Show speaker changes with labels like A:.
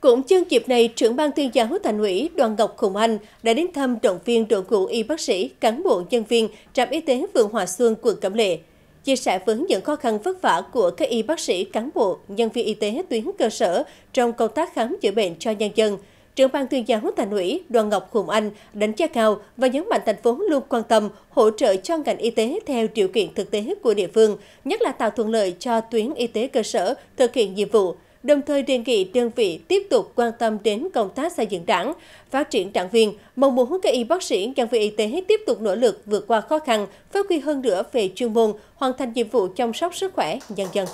A: Cũng chương dịp này, trưởng ban tuyên giáo thành ủy Đoàn Ngọc Khùng Anh đã đến thăm động viên đội ngũ y bác sĩ, cán bộ nhân viên trạm y tế phường Hòa Xuân, quận Cẩm Lệ. Chia sẻ với những khó khăn vất vả của các y bác sĩ, cán bộ, nhân viên y tế tuyến cơ sở trong công tác khám chữa bệnh cho nhân dân, trưởng ban tuyên giáo thành ủy Đoàn Ngọc Khùng Anh đánh giá cao và nhấn mạnh thành phố luôn quan tâm hỗ trợ cho ngành y tế theo điều kiện thực tế của địa phương, nhất là tạo thuận lợi cho tuyến y tế cơ sở thực hiện nhiệm vụ đồng thời đề nghị đơn vị tiếp tục quan tâm đến công tác xây dựng đảng, phát triển đảng viên, mong muốn các y bác sĩ, nhân viên y tế tiếp tục nỗ lực vượt qua khó khăn, phát huy hơn nữa về chuyên môn, hoàn thành nhiệm vụ chăm sóc sức khỏe nhân dân.